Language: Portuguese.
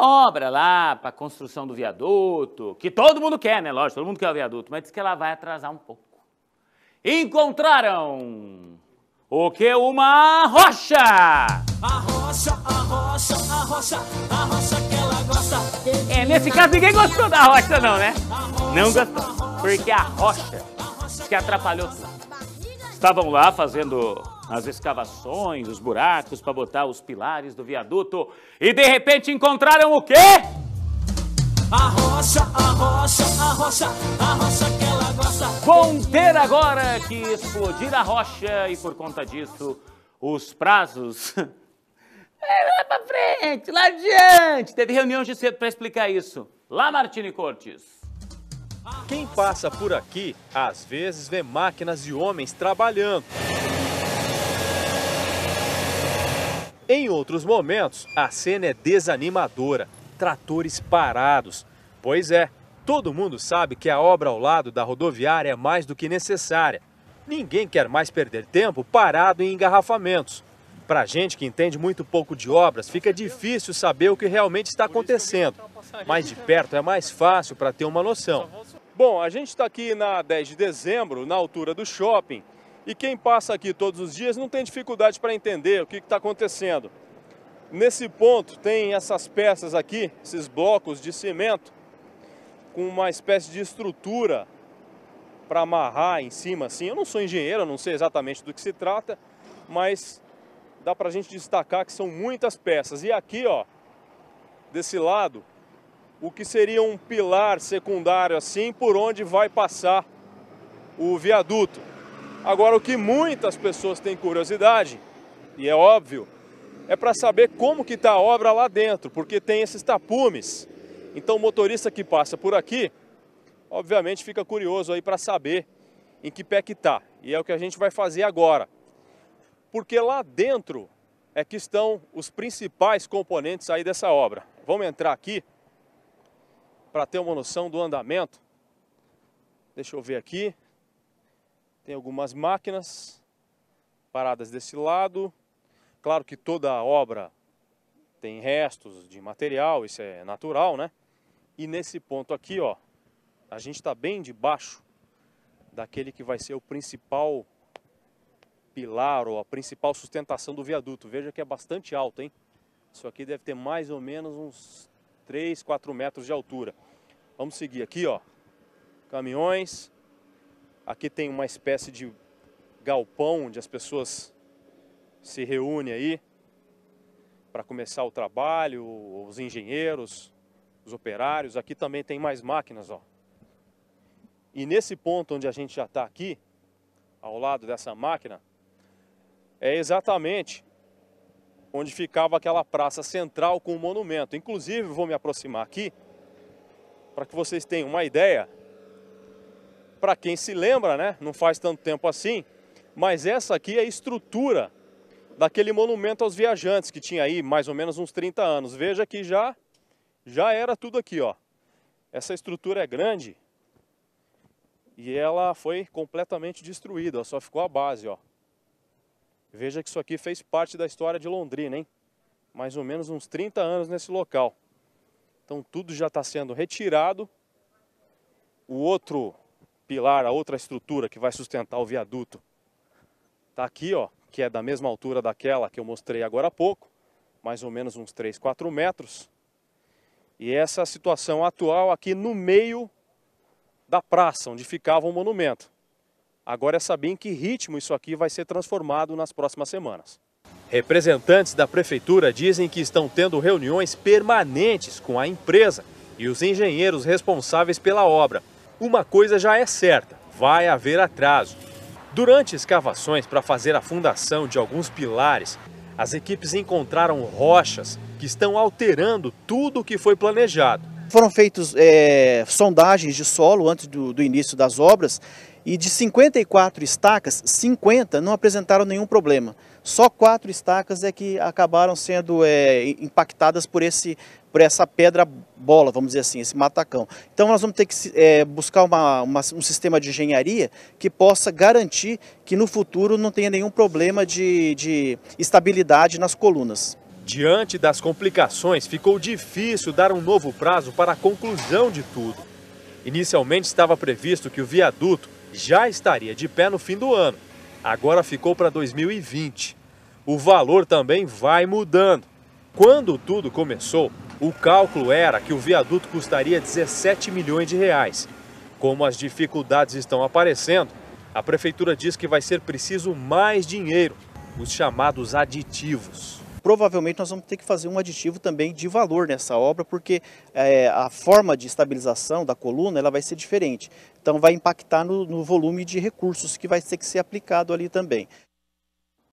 obra lá para a construção do viaduto, que todo mundo quer, né? Lógico, todo mundo quer o viaduto, mas diz que ela vai atrasar um pouco. Encontraram o que? Uma rocha! A rocha, a rocha, a rocha, a rocha que ela gosta. É, nesse caso ninguém gostou da rocha, não, né? Não gostou. Porque a rocha que atrapalhou tudo. Estavam lá fazendo as escavações, os buracos para botar os pilares do viaduto e de repente encontraram o quê? A rocha, a rocha, a rocha, a rocha que ela gosta. Vão ter agora que explodir a rocha e por conta disso os prazos. É lá pra frente, lá adiante. Teve reunião de cedo para explicar isso. Lá, Martini Cortes. Quem passa por aqui, às vezes vê máquinas e homens trabalhando. Em outros momentos, a cena é desanimadora, tratores parados. Pois é, todo mundo sabe que a obra ao lado da rodoviária é mais do que necessária. Ninguém quer mais perder tempo parado em engarrafamentos. Para gente que entende muito pouco de obras, fica difícil saber o que realmente está acontecendo. Mas de perto é mais fácil para ter uma noção. Bom, a gente está aqui na 10 de dezembro, na altura do shopping, e quem passa aqui todos os dias não tem dificuldade para entender o que está acontecendo. Nesse ponto tem essas peças aqui, esses blocos de cimento, com uma espécie de estrutura para amarrar em cima assim. Eu não sou engenheiro, não sei exatamente do que se trata, mas dá para a gente destacar que são muitas peças. E aqui, ó, desse lado, o que seria um pilar secundário assim, por onde vai passar o viaduto. Agora, o que muitas pessoas têm curiosidade, e é óbvio, é para saber como que está a obra lá dentro, porque tem esses tapumes. Então, o motorista que passa por aqui, obviamente, fica curioso aí para saber em que pé que está. E é o que a gente vai fazer agora. Porque lá dentro é que estão os principais componentes aí dessa obra. Vamos entrar aqui para ter uma noção do andamento. Deixa eu ver aqui. Tem algumas máquinas paradas desse lado. Claro que toda a obra tem restos de material, isso é natural, né? E nesse ponto aqui, ó, a gente está bem debaixo daquele que vai ser o principal pilar ou a principal sustentação do viaduto. Veja que é bastante alto, hein? Isso aqui deve ter mais ou menos uns 3, 4 metros de altura. Vamos seguir aqui, ó. Caminhões. Aqui tem uma espécie de galpão onde as pessoas se reúnem aí para começar o trabalho, os engenheiros, os operários. Aqui também tem mais máquinas, ó. E nesse ponto onde a gente já está aqui, ao lado dessa máquina, é exatamente onde ficava aquela praça central com o monumento. Inclusive, vou me aproximar aqui para que vocês tenham uma ideia para quem se lembra, né, não faz tanto tempo assim, mas essa aqui é a estrutura daquele monumento aos viajantes que tinha aí mais ou menos uns 30 anos. Veja que já já era tudo aqui, ó. Essa estrutura é grande e ela foi completamente destruída, ó, só ficou a base, ó. Veja que isso aqui fez parte da história de Londrina, hein? Mais ou menos uns 30 anos nesse local. Então tudo já está sendo retirado. O outro pilar, a outra estrutura que vai sustentar o viaduto. Está aqui, ó, que é da mesma altura daquela que eu mostrei agora há pouco, mais ou menos uns 3, 4 metros. E essa situação atual aqui no meio da praça, onde ficava o monumento. Agora é saber em que ritmo isso aqui vai ser transformado nas próximas semanas. Representantes da prefeitura dizem que estão tendo reuniões permanentes com a empresa e os engenheiros responsáveis pela obra uma coisa já é certa: vai haver atraso. Durante escavações para fazer a fundação de alguns pilares, as equipes encontraram rochas que estão alterando tudo o que foi planejado. Foram feitas é, sondagens de solo antes do, do início das obras e de 54 estacas, 50 não apresentaram nenhum problema. Só quatro estacas é que acabaram sendo é, impactadas por esse por essa pedra bola, vamos dizer assim, esse matacão. Então nós vamos ter que é, buscar uma, uma, um sistema de engenharia que possa garantir que no futuro não tenha nenhum problema de, de estabilidade nas colunas. Diante das complicações, ficou difícil dar um novo prazo para a conclusão de tudo. Inicialmente estava previsto que o viaduto já estaria de pé no fim do ano. Agora ficou para 2020. O valor também vai mudando. Quando tudo começou, o cálculo era que o viaduto custaria 17 milhões de reais. Como as dificuldades estão aparecendo, a prefeitura diz que vai ser preciso mais dinheiro, os chamados aditivos provavelmente nós vamos ter que fazer um aditivo também de valor nessa obra, porque é, a forma de estabilização da coluna ela vai ser diferente. Então vai impactar no, no volume de recursos que vai ter que ser aplicado ali também.